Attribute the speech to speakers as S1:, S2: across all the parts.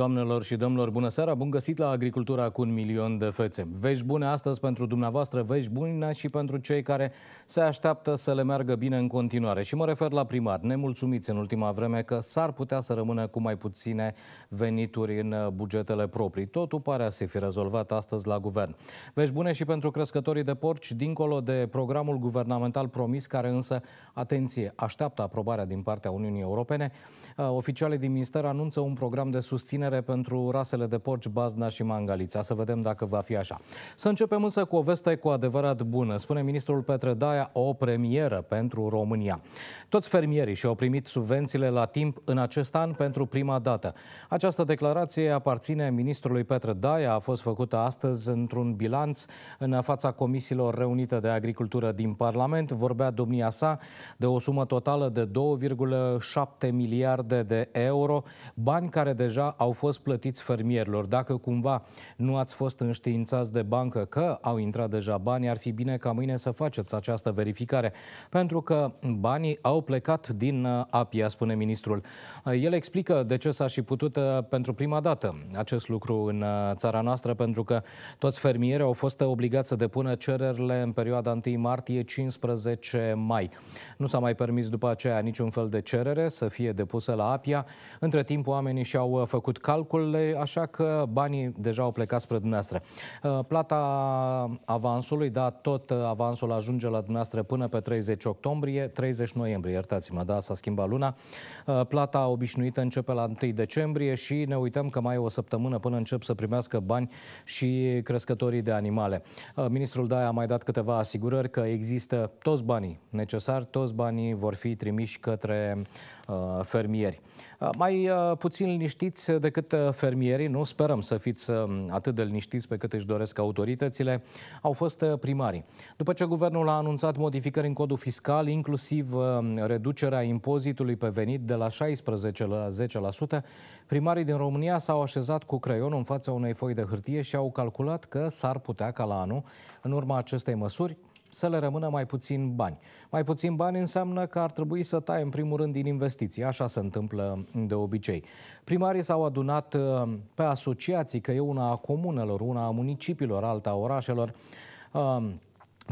S1: Doamnelor și domnilor, bună seara! Bun găsit la Agricultura cu un milion de fețe. Vești bune astăzi pentru dumneavoastră, vești bune și pentru cei care se așteaptă să le meargă bine în continuare. Și mă refer la primar, nemulțumiți în ultima vreme că s-ar putea să rămână cu mai puține venituri în bugetele proprii. Totul pare a se fi rezolvat astăzi la guvern. Vești bune și pentru crescătorii de porci, dincolo de programul guvernamental promis, care însă, atenție, așteaptă aprobarea din partea Uniunii Europene, eh, oficialii din minister anunță un program de susținere propunere pentru rasele de porci Bazna și Mangalița. Să vedem dacă va fi așa. Să începem însă cu o veste cu adevărat bună. Spune ministrul Petre Daia o premieră pentru România. Toți fermierii și-au primit subvențiile la timp în acest an pentru prima dată. Această declarație aparține ministrului Petre Daia, a fost făcută astăzi într-un bilanț în fața comisiilor reunite de agricultură din Parlament. Vorbea domnia sa de o sumă totală de 2,7 miliarde de euro, bani care deja au fost plătiți fermierilor. Dacă cumva nu ați fost înștiințați de bancă că au intrat deja bani, ar fi bine ca mâine să faceți această verificare, pentru că banii au plecat din uh, APIA, spune ministrul. Uh, el explică de ce s-a și putut uh, pentru prima dată acest lucru în țara noastră, pentru că toți fermierii au fost obligați să depună cererile în perioada 1 martie-15 mai. Nu s-a mai permis după aceea niciun fel de cerere să fie depusă la APIA. Între timp, oamenii și-au făcut calculele, așa că banii deja au plecat spre dumneavoastră. Uh, plata avansului, da, tot avansul ajunge la dumneavoastră până pe 30 octombrie, 30 noiembrie, iertați-mă, da, s-a schimbat luna. Uh, plata obișnuită începe la 1 decembrie și ne uităm că mai e o săptămână până încep să primească bani și crescătorii de animale. Uh, ministrul Daia a mai dat câteva asigurări că există toți banii necesari, toți banii vor fi trimiși către fermieri. Mai puțin liniștiți de decât uh, fermierii, nu sperăm să fiți um, atât de liniștiți pe cât își doresc autoritățile, au fost uh, primarii. După ce guvernul a anunțat modificări în codul fiscal, inclusiv um, reducerea impozitului pe venit de la 16 la 10%, primarii din România s-au așezat cu creionul în fața unei foi de hârtie și au calculat că s-ar putea ca la anul, în urma acestei măsuri, să le rămână mai puțin bani. Mai puțin bani înseamnă că ar trebui să taie în primul rând din investiții. Așa se întâmplă de obicei. Primarii s-au adunat uh, pe asociații, că e una a comunelor, una a municipiilor, alta a orașelor, uh,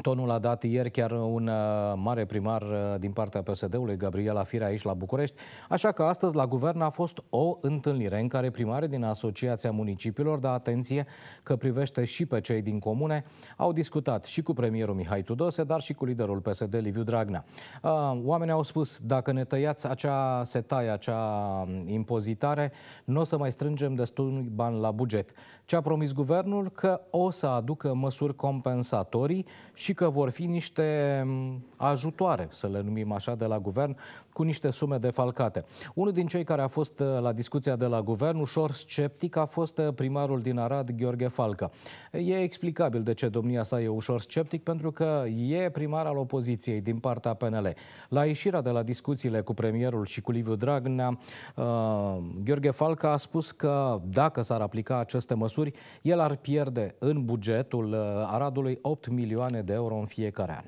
S1: Tonul a dat ieri chiar un uh, mare primar uh, din partea PSD-ului, Gabriela Firea, aici la București. Așa că astăzi la guvern a fost o întâlnire în care primarii din Asociația Municipiilor, dar atenție că privește și pe cei din comune, au discutat și cu premierul Mihai Tudose, dar și cu liderul PSD, Liviu Dragnea. Uh, oamenii au spus, dacă ne tăiați acea setaie, acea um, impozitare, nu o să mai strângem destul bani la buget. Ce a promis guvernul? Că o să aducă măsuri compensatorii și și că vor fi niște mm, ajutoare, să le numim așa, de la guvern, cu niște sume defalcate. Unul din cei care a fost uh, la discuția de la guvern, ușor sceptic, a fost uh, primarul din Arad, Gheorghe Falcă. E explicabil de ce domnia sa e ușor sceptic, pentru că e primar al opoziției din partea PNL. La ieșirea de la discuțiile cu premierul și cu Liviu Dragnea, uh, Gheorghe Falcă a spus că dacă s-ar aplica aceste măsuri, el ar pierde în bugetul uh, Aradului 8 milioane de euro în fiecare an.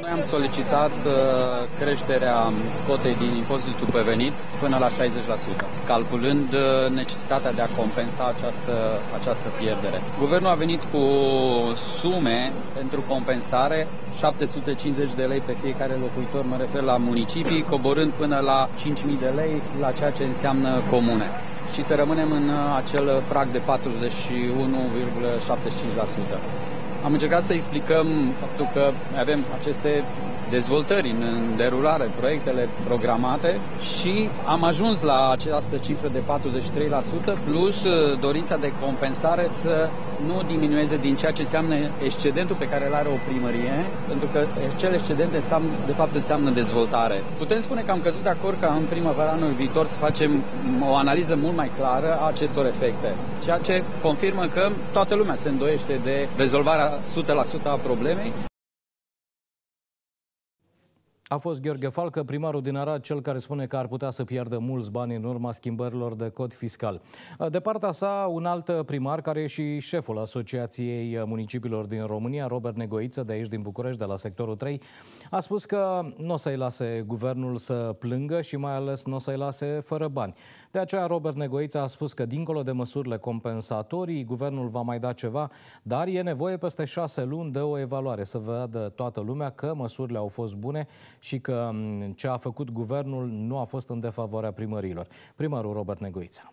S1: Noi am solicitat uh, creșterea cotei din impozitul pe venit până la 60%, calculând uh, necesitatea de a compensa această, această pierdere. Guvernul a venit cu sume pentru compensare, 750 de lei pe fiecare locuitor, mă refer la municipii, coborând până la 5.000 de lei la ceea ce înseamnă comune și să rămânem în uh, acel prag de 41,75%. Am încercat să explicăm faptul că avem aceste dezvoltări în, derulare, proiectele programate și am ajuns la această cifră de 43% plus uh, dorința de compensare să nu diminueze din ceea ce înseamnă excedentul pe care îl are o primărie, pentru că cel excedent de fapt înseamnă dezvoltare. Putem spune că am căzut de acord ca în primăvara anul viitor să facem o analiză mult mai clară a acestor efecte, ceea ce confirmă că toată lumea se îndoiește de rezolvarea 100% a problemei. A fost Gheorghe Falcă, primarul din Arad, cel care spune că ar putea să piardă mulți bani în urma schimbărilor de cod fiscal. De partea sa, un alt primar care e și șeful Asociației Municipiilor din România, Robert Negoiță, de aici din București, de la sectorul 3, a spus că nu o să-i lase guvernul să plângă și mai ales nu o să-i lase fără bani. De aceea, Robert Negoița a spus că, dincolo de măsurile compensatorii, guvernul va mai da ceva, dar e nevoie peste șase luni de o evaluare, să vadă toată lumea că măsurile au fost bune și că ce a făcut guvernul nu a fost în defavoarea primărilor. Primarul Robert Negoița.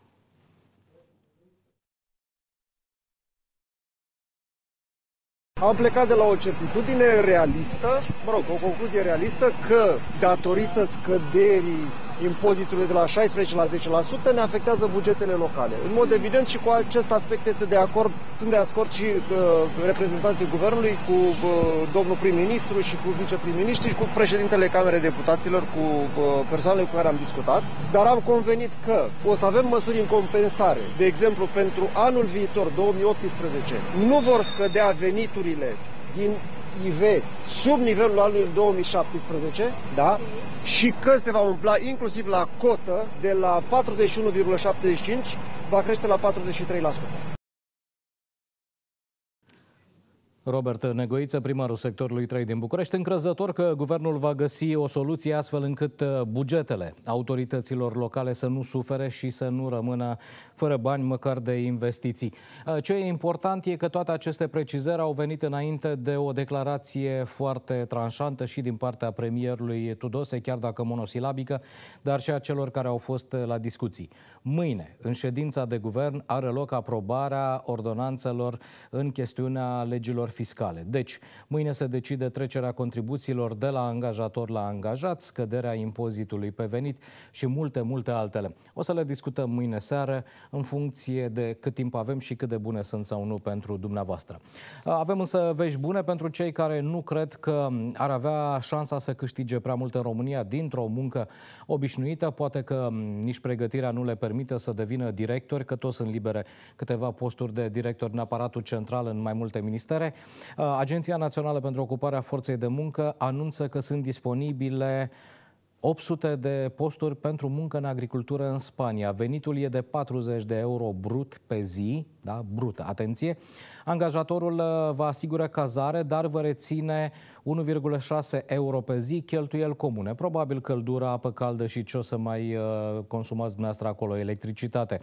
S1: Am plecat de la o certitudine realistă, mă rog, o concluzie realistă că datorită scăderii impozitului de la 16 la 10% ne afectează bugetele locale. În mod evident și cu acest aspect este de acord, sunt de acord și uh, reprezentanții guvernului cu uh, domnul prim-ministru și cu viceprim și cu președintele Camerei Deputaților, cu uh, persoanele cu care am discutat, dar am convenit că o să avem măsuri în compensare. De exemplu, pentru anul viitor, 2018, nu vor scădea veniturile din IV sub nivelul anului 2017, da? Și că se va umpla inclusiv la cotă de la 41,75 va crește la 43%. Robert Negoiță, primarul sectorului 3 din București, încrezător că guvernul va găsi o soluție astfel încât uh, bugetele autorităților locale să nu sufere și să nu rămână fără bani măcar de investiții. Uh, ce e important e că toate aceste precizări au venit înainte de o declarație foarte tranșantă și din partea premierului Tudose, chiar dacă monosilabică, dar și a celor care au fost uh, la discuții. Mâine, în ședința de guvern, are loc aprobarea ordonanțelor în chestiunea legilor fiscale. Deci, mâine se decide trecerea contribuțiilor de la angajator la angajat, scăderea impozitului pe venit și multe, multe altele. O să le discutăm mâine seară în funcție de cât timp avem și cât de bune sunt sau nu pentru dumneavoastră. Avem însă vești bune pentru cei care nu cred că ar avea șansa să câștige prea mult în România dintr-o muncă obișnuită. Poate că nici pregătirea nu le permite să devină directori, că toți sunt libere câteva posturi de director în aparatul central în mai multe ministere. Uh, Agenția Națională pentru Ocuparea Forței de Muncă anunță că sunt disponibile 800 de posturi pentru muncă în agricultură în Spania. Venitul e de 40 de euro brut pe zi, da, brut, atenție. Angajatorul uh, vă asigură cazare, dar vă reține 1,6 euro pe zi cheltuiel comune. Probabil căldura, apă caldă și ce o să mai uh, consumați dumneavoastră acolo, electricitate.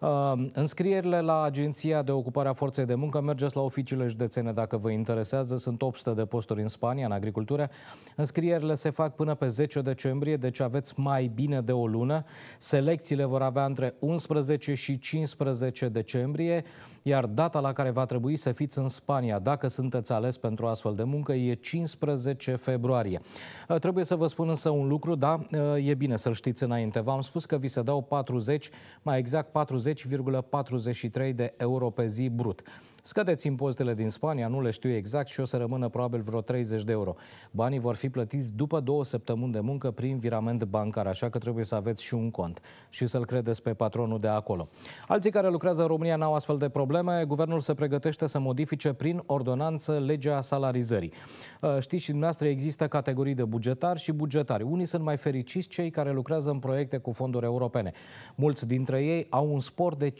S1: Uh, înscrierile la Agenția de Ocupare a Forței de Muncă, mergeți la oficiile județene dacă vă interesează. Sunt 800 de posturi în Spania, în agricultură. Înscrierile se fac până pe 10 decembrie, deci aveți mai bine de o lună. Selecțiile vor avea între 11 și 15 decembrie, iar data la care va trebui să fiți în Spania, dacă sunteți ales pentru astfel de muncă, e 5 15 februarie. Uh, trebuie să vă spun însă un lucru, da, uh, e bine să-l știți înainte. V-am spus că vi se dau 40, mai exact 40,43 de euro pe zi brut. Scădeți impozitele din Spania, nu le știu exact și o să rămână probabil vreo 30 de euro. Banii vor fi plătiți după două săptămâni de muncă prin virament bancar, așa că trebuie să aveți și un cont și să-l credeți pe patronul de acolo. Alții care lucrează în România n-au astfel de probleme. Guvernul se pregătește să modifice prin ordonanță legea salarizării. Uh, știți și dumneavoastră, există categorii de bugetari și bugetari. Unii sunt mai fericiți cei care lucrează în proiecte cu fonduri europene. Mulți dintre ei au un spor de 50%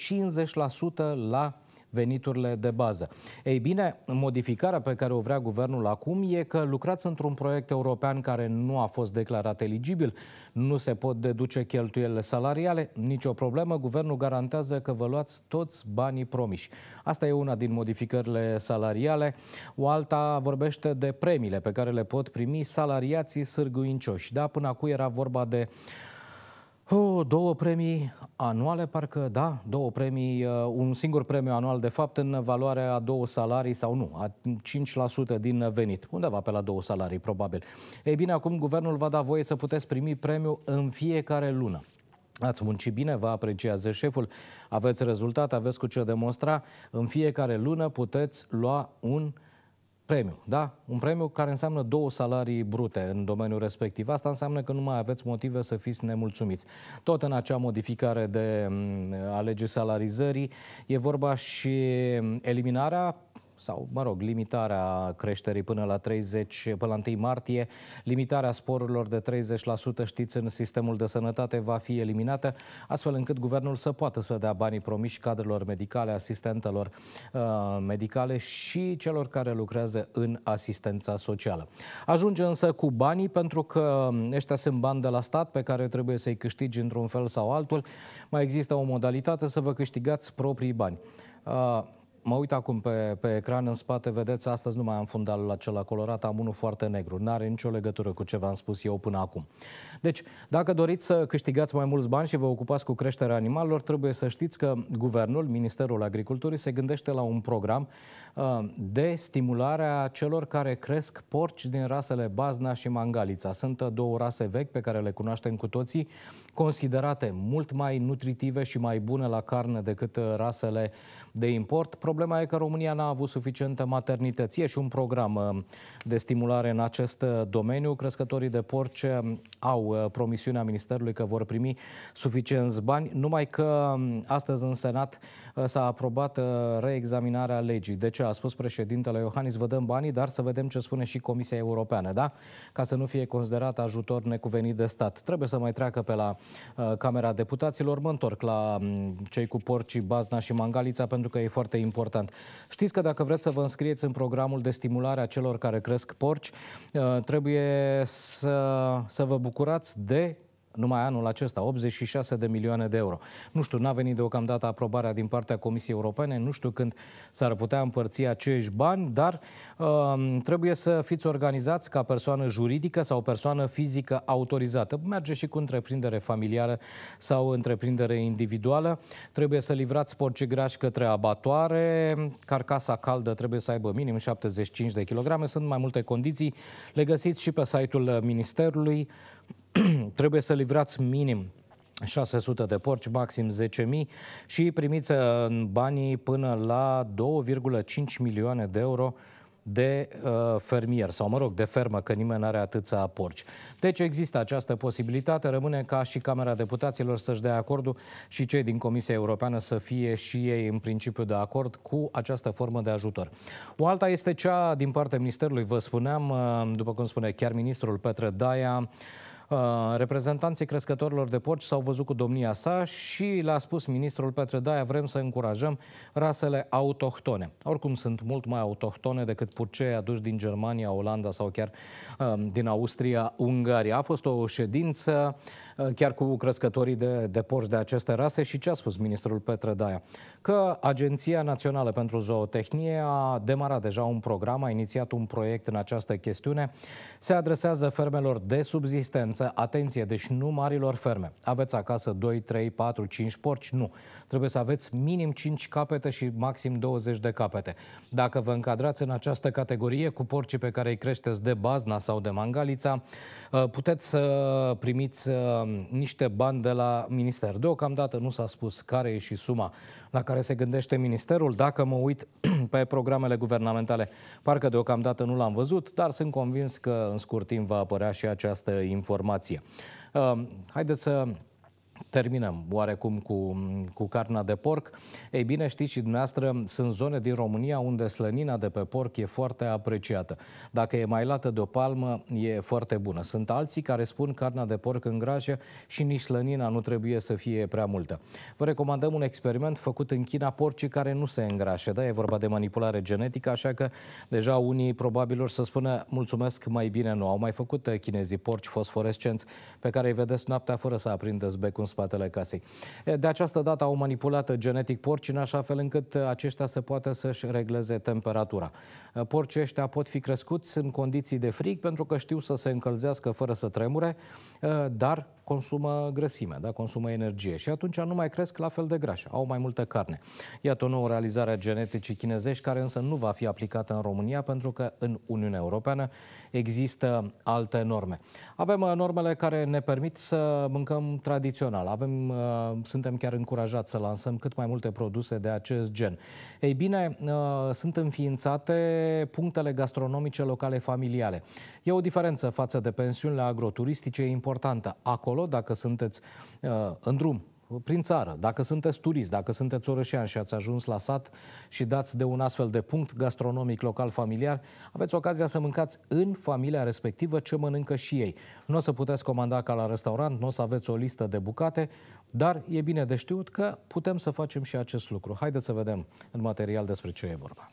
S1: la veniturile de bază. Ei bine, modificarea pe care o vrea guvernul acum e că lucrați într-un proiect european care nu a fost declarat eligibil, nu se pot deduce cheltuielile salariale, nicio problemă, guvernul garantează că vă luați toți banii promiși. Asta e una din modificările salariale. O alta vorbește de premiile pe care le pot primi salariații sârguincioși. Da, până acum era vorba de Oh, două premii anuale, parcă da, două premii, uh, un singur premiu anual de fapt în valoarea a două salarii sau nu, a 5% din venit, undeva pe la două salarii probabil. Ei bine, acum guvernul va da voie să puteți primi premiu în fiecare lună. Ați muncit bine, vă apreciază șeful, aveți rezultat, aveți cu ce demonstra, în fiecare lună puteți lua un premiu premiu, da? Un premiu care înseamnă două salarii brute în domeniul respectiv. Asta înseamnă că nu mai aveți motive să fiți nemulțumiți. Tot în acea modificare de mm, a legii salarizării e vorba și eliminarea sau, mă rog, limitarea creșterii până la 30, până la 1 martie, limitarea sporurilor de 30% știți în sistemul de sănătate va fi eliminată, astfel încât guvernul să poată să dea banii promiși cadrelor medicale, asistentelor uh, medicale și celor care lucrează în asistența socială. Ajunge însă cu banii pentru că ăștia sunt bani de la stat pe care trebuie să-i câștigi într-un fel sau altul. Mai există o modalitate să vă câștigați proprii bani. Uh, Mă uit acum pe, pe ecran în spate, vedeți, astăzi nu mai am fundalul acela colorat, am unul foarte negru. N-are nicio legătură cu ce v-am spus eu până acum. Deci, dacă doriți să câștigați mai mulți bani și vă ocupați cu creșterea animalelor, trebuie să știți că guvernul, Ministerul Agriculturii, se gândește la un program Um, de stimularea celor care cresc porci din rasele Bazna și Mangalița. Sunt uh, două rase vechi pe care le cunoaștem cu toții, considerate mult mai nutritive și mai bune la carne decât uh, rasele de import. Problema e că România n-a avut suficientă E și un program uh, de stimulare în acest domeniu. Crescătorii de porci um, au promisiunea Ministerului că vor primi suficienți bani, numai că um, astăzi în Senat s-a aprobat reexaminarea legii. Deci a spus președintele Iohannis, vă dăm banii, dar să vedem ce spune și Comisia Europeană, da? Ca să nu fie considerat ajutor necuvenit de stat. Trebuie să mai treacă pe la uh, Camera Deputaților. Mă întorc la um, cei cu porcii, bazna și mangalița, pentru că e foarte important. Știți că dacă vreți să vă înscrieți în programul de stimulare a celor care cresc porci, uh, trebuie să, să vă bucurați de numai anul acesta, 86 de milioane de euro. Nu știu, n-a venit deocamdată aprobarea din partea Comisiei Europene, nu știu când s-ar putea împărți acești bani, dar uh, trebuie să fiți organizați ca persoană juridică sau persoană fizică autorizată. Merge și cu întreprindere familiară sau întreprindere individuală. Trebuie să livrați porci grași către abatoare, carcasa caldă trebuie să aibă minim 75 de kilograme. sunt mai multe condiții. Le găsiți și pe site-ul Ministerului trebuie să livrați minim 600 de porci, maxim 10.000 și primiți uh, banii până la 2,5 milioane de euro de uh, fermier sau, mă rog, de fermă, că nimeni nu are atâția porci. Deci există această posibilitate, rămâne ca și Camera Deputaților să-și dea acordul și cei din Comisia Europeană să fie și ei în principiu de acord cu această formă de ajutor. O alta este cea din partea Ministerului, vă spuneam, uh, după cum spune chiar ministrul Petre Daia, Uh, reprezentanții crescătorilor de porci s-au văzut cu domnia sa și l-a spus ministrul Petre Daia, vrem să încurajăm rasele autohtone. Oricum sunt mult mai autohtone decât purcei aduși din Germania, Olanda sau chiar uh, din Austria, Ungaria. A fost o ședință uh, Eh, chiar cu crescătorii de, de porci de aceste rase și ce a spus ministrul Petre Daia? Că Agenția Națională pentru Zootehnie a demarat deja un program, a inițiat un proiect în această chestiune, se adresează fermelor de subzistență, atenție, deci nu marilor ferme. Aveți acasă 2, 3, 4, 5 porci? Nu. Trebuie să aveți minim 5 capete și maxim 20 de capete. Dacă vă încadrați în această categorie cu porcii pe care îi creșteți de bazna sau de mangalița, eh, puteți să primiți eh, Um, niște bani de la minister. Deocamdată nu s-a spus care e și suma la care se gândește ministerul. Dacă mă uit pe programele guvernamentale, parcă deocamdată nu l-am văzut, dar sunt convins că în scurt timp va apărea și această informație. Um, haideți să terminăm oarecum cu, cu carnea de porc. Ei bine, știți și dumneavoastră, sunt zone din România unde slănina de pe porc e foarte apreciată. Dacă e mai lată de o palmă, e foarte bună. Sunt alții care spun carnea de porc în grașă și nici slănina nu trebuie să fie prea multă. Vă recomandăm un experiment făcut în China porcii care nu se îngrașă. Da, e vorba de manipulare genetică, așa că deja unii probabil să spună mulțumesc mai bine nu. Au mai făcut chinezii porci fosforescenți pe care îi vedeți noaptea fără să aprindeți becul în spatele casei. De această dată au manipulat genetic porci în așa fel încât aceștia să poată să-și regleze temperatura. Porcii ăștia pot fi crescuți în condiții de frig pentru că știu să se încălzească fără să tremure, dar consumă grăsime, da? consumă energie și atunci nu mai cresc la fel de grași, au mai multă carne. Iată o nouă realizare a geneticii chinezești care însă nu va fi aplicată în România pentru că în Uniunea Europeană există alte norme. Avem normele care ne permit să mâncăm tradițional național. Avem, uh, suntem chiar încurajați să lansăm cât mai multe produse de acest gen. Ei bine, uh, sunt înființate punctele gastronomice locale familiale. E o diferență față de pensiunile agroturistice importantă. Acolo, dacă sunteți uh, în drum prin țară. Dacă sunteți turist, dacă sunteți orășean și ați ajuns la sat și dați de un astfel de punct gastronomic local familiar, aveți ocazia să mâncați în familia respectivă ce mănâncă și ei. Nu o să puteți comanda ca la restaurant, nu o să aveți o listă de bucate, dar e bine de știut că putem să facem și acest lucru. Haideți să vedem în material despre ce e vorba.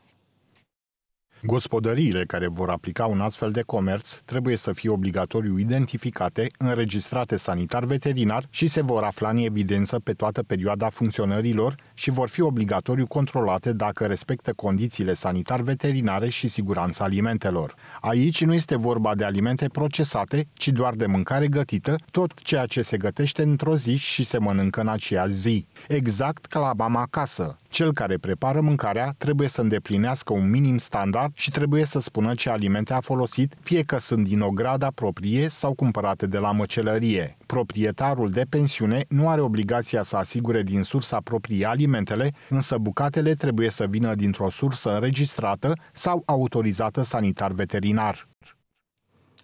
S1: Gospodăriile care vor aplica un astfel de comerț trebuie să fie obligatoriu identificate, înregistrate sanitar-veterinar și se vor afla în evidență pe toată perioada funcționărilor și vor fi obligatoriu controlate dacă respectă condițiile sanitar-veterinare și siguranța alimentelor. Aici nu este vorba de alimente procesate, ci doar de mâncare gătită, tot ceea ce se gătește într-o zi și se mănâncă în aceea zi. Exact ca la mama acasă. Cel care prepară mâncarea trebuie să îndeplinească un minim standard și trebuie să spună ce alimente a folosit, fie că sunt din ograda proprie sau cumpărate de la măcelărie. Proprietarul de pensiune nu are obligația să asigure din sursa proprie alimentele, însă bucatele trebuie să vină dintr-o sursă înregistrată sau autorizată sanitar-veterinar.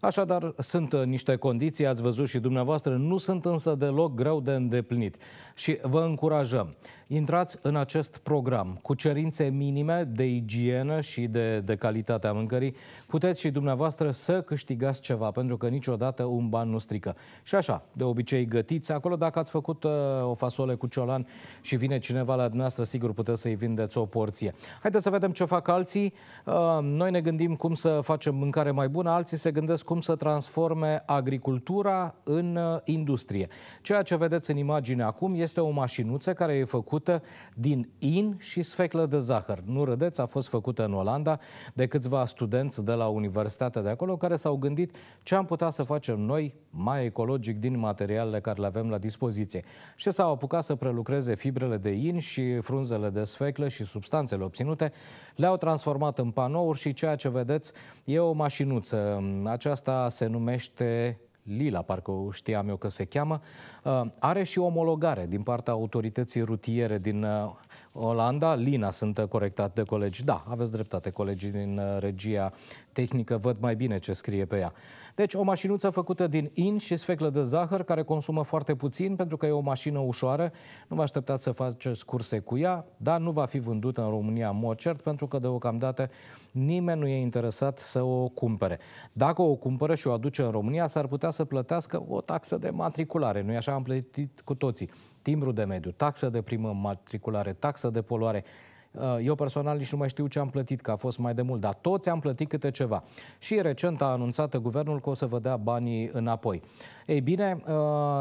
S1: Așadar, sunt uh, niște condiții, ați văzut și dumneavoastră, nu sunt însă deloc greu de îndeplinit. Și vă încurajăm, intrați în acest program cu cerințe minime de igienă și de, de calitatea mâncării, puteți și dumneavoastră să câștigați ceva, pentru că niciodată un ban nu strică. Și așa, de obicei gătiți, acolo dacă ați făcut uh, o fasole cu ciolan și vine cineva la dumneavoastră, sigur puteți să-i vindeți o porție. Haideți să vedem ce fac alții. Uh, noi ne gândim cum să facem mâncare mai bună, alții se gândesc cum să transforme agricultura în uh, industrie. Ceea ce vedeți în imagine acum este o mașinuță care e făcută din in și sfeclă de zahăr. Nu râdeți, a fost făcută în Olanda de câțiva studenți de la universitatea de acolo care s-au gândit ce am putea să facem noi mai ecologic din materialele care le avem la dispoziție. Și s-au apucat să prelucreze fibrele de in și frunzele de sfeclă și substanțele obținute, le-au transformat în panouri și ceea ce vedeți e o mașinuță. Aceasta aceasta se numește Lila, parcă știam eu că se cheamă, uh, are și omologare din partea autorității rutiere din uh, Olanda. Lina, sunt corectat de colegi. Da, aveți dreptate, colegii din uh, regia tehnică văd mai bine ce scrie pe ea. Deci o mașinuță făcută din in și sfeclă de zahăr, care consumă foarte puțin pentru că e o mașină ușoară. Nu vă așteptați să faceți curse cu ea, dar nu va fi vândută în România în mod cert, pentru că deocamdată nimeni nu e interesat să o cumpere. Dacă o cumpără și o aduce în România, s-ar putea să plătească o taxă de matriculare. Nu-i așa? Am plătit cu toții timbru de mediu, taxă de primă matriculare, taxă de poluare. Uh, eu personal nici nu mai știu ce am plătit, că a fost mai de mult, dar toți am plătit câte ceva. Și recent a anunțat guvernul că o să vă dea banii înapoi. Ei bine, uh,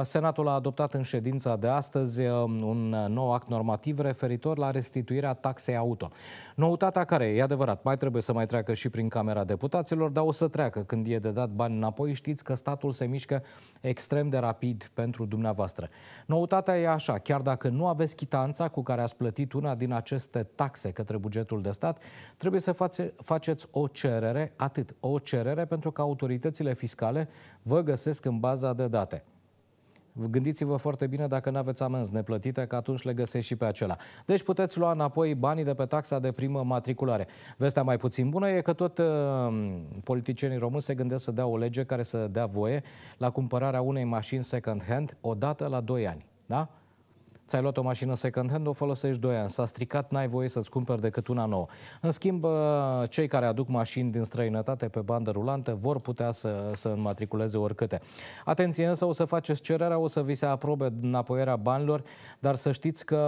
S1: Senatul a adoptat în ședința de astăzi uh, un nou act normativ referitor la restituirea taxei auto. Noutatea care, e adevărat, mai trebuie să mai treacă și prin Camera Deputaților, dar o să treacă când e de dat bani înapoi. Știți că statul se mișcă extrem de rapid pentru dumneavoastră. Noutatea e așa, chiar dacă nu aveți chitanța cu care ați plătit una din aceste taxe către bugetul de stat, trebuie să face, faceți o cerere, atât, o cerere pentru că autoritățile fiscale vă găsesc în baza de date. Gândiți-vă foarte bine dacă nu aveți amenzi neplătite, că atunci le găsești și pe acela. Deci puteți lua înapoi banii de pe taxa de primă matriculare. Vestea mai puțin bună e că tot uh, politicienii români se gândesc să dea o lege care să dea voie la cumpărarea unei mașini second-hand odată la 2 ani. Da? Ți-ai luat o mașină second hand, o folosești 2 ani. S-a stricat, n-ai voie să-ți cumperi decât una nouă. În schimb, uh, cei care aduc mașini din străinătate pe bandă rulantă vor putea să, să înmatriculeze oricâte. Atenție însă, o să faceți cererea, o să vi se aprobe înapoierea banilor, dar să știți că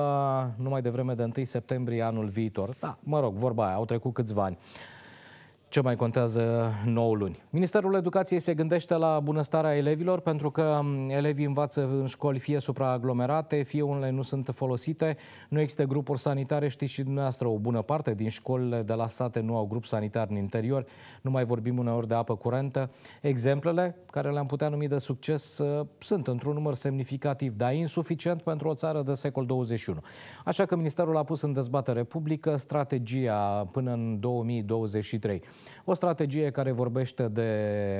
S1: numai devreme de 1 septembrie anul viitor. Da, mă rog, vorba aia, au trecut câțiva ani. Ce mai contează 9 luni? Ministerul Educației se gândește la bunăstarea elevilor pentru că elevii învață în școli fie supraaglomerate, fie unele nu sunt folosite. Nu există grupuri sanitare, știți și dumneavoastră, o bună parte din școlile de la sate nu au grup sanitar în interior. Nu mai vorbim uneori de apă curentă. Exemplele care le-am putea numi de succes uh, sunt într-un număr semnificativ, dar insuficient pentru o țară de secol 21. Așa că Ministerul a pus în dezbatere publică strategia până în 2023. O strategie care vorbește de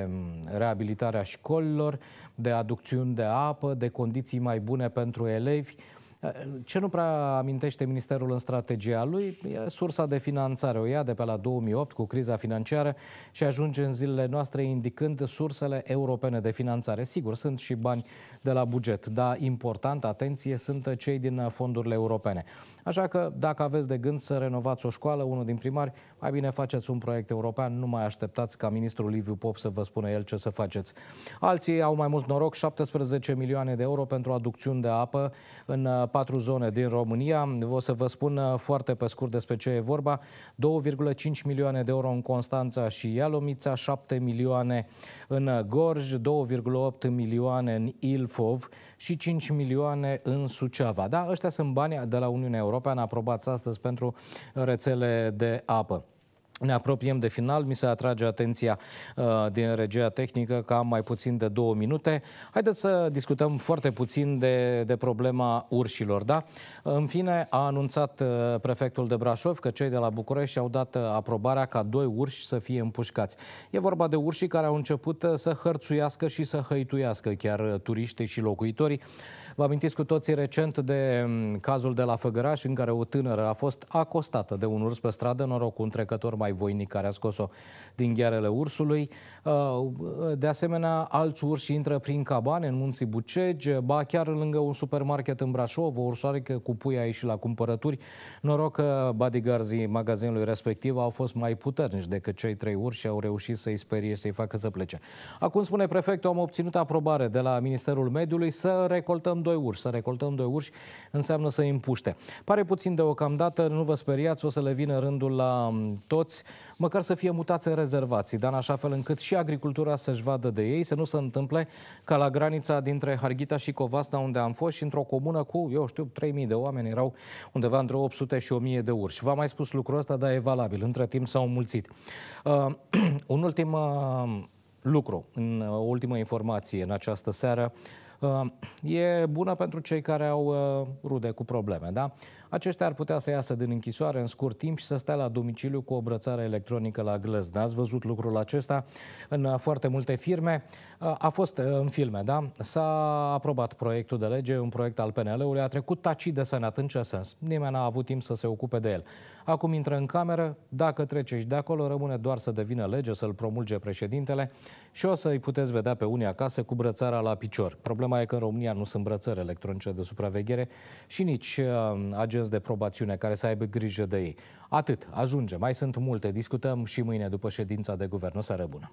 S1: mm, reabilitarea școlilor, de aducțiuni de apă, de condiții mai bune pentru elevi. Eh, ce nu prea amintește Ministerul în strategia lui e sursa de finanțare. O ia de pe la 2008 cu criza financiară și ajunge în zilele noastre indicând sursele europene de finanțare. Sigur, sunt și bani de la buget, dar important, atenție, sunt cei din fondurile europene. Așa că, dacă aveți de gând să renovați o școală, unul din primari, mai bine faceți un proiect european, nu mai așteptați ca ministrul Liviu Pop să vă spună el ce să faceți. Alții au mai mult noroc, 17 milioane de euro pentru aducțiuni de apă în uh, patru zone din România. O să vă spun uh, foarte pe scurt despre ce e vorba. 2,5 milioane de euro în Constanța și Ialomița, 7 milioane în uh, Gorj, 2,8 milioane în Ilfov, și 5 milioane în Suceava. Da, ăștia sunt bani de la Uniunea Europeană aprobați astăzi pentru rețele de apă ne apropiem de final, mi se atrage atenția uh, din regia tehnică că am mai puțin de două minute. Haideți să discutăm foarte puțin de, de problema urșilor, da? În fine, a anunțat uh, prefectul de Brașov că cei de la București au dat uh, aprobarea ca doi urși să fie împușcați. E vorba de urșii care au început uh, să hărțuiască și să hăituiască chiar uh, turiștii și locuitorii. Vă amintiți cu toții recent de mm, cazul de la Făgăraș în care o tânără a fost acostată de un urs pe stradă, noroc un trecător mai voinic care a scos-o din ghearele ursului. Uh, de asemenea, alți urși intră prin cabane în munții Bucegi, ba chiar lângă un supermarket în Brașov, o ursoarică cu pui a ieșit la cumpărături. Noroc că bodyguardzii magazinului respectiv au fost mai puternici decât cei trei urși au reușit să-i sperie, să-i facă să plece. Acum spune prefectul, am obținut aprobare de la Ministerul Mediului să recoltăm doi urși. Să recoltăm doi urși înseamnă să îi împuște. Pare puțin deocamdată, nu vă speriați, o să le vină rândul la mm, toți, măcar să fie mutați în rezervații, dar în așa fel încât și agricultura să-și vadă de ei, să nu se întâmple ca la granița dintre Harghita și Covasna, unde am fost și într-o comună cu, eu știu, 3.000 de oameni, erau undeva între 800 și 1.000 de urși. V-am mai spus lucrul ăsta, dar e valabil, între timp s-au mulțit. Uh, un ultim uh, lucru, în, uh, o ultimă informație în această seară, Uh, e bună pentru cei care au uh, rude cu probleme, da? Aceștia ar putea să iasă din închisoare în scurt timp și să stea la domiciliu cu o brățară electronică la Da, Ați văzut lucrul acesta în uh, foarte multe firme. Uh, a fost uh, în filme, da? S-a aprobat proiectul de lege, un proiect al PNL-ului, a trecut tacit de Senat. În ce sens? Nimeni n-a avut timp să se ocupe de el. Acum intră în cameră, dacă trece și de acolo, rămâne doar să devină lege, să-l promulge președintele și o să-i puteți vedea pe unii acasă cu brățara la picior. Problema e că în România nu sunt brățări electronice de supraveghere și nici agent agenți de probațiune care să aibă grijă de ei. Atât, ajunge, mai sunt multe, discutăm și mâine după ședința de guvern. O seară bună!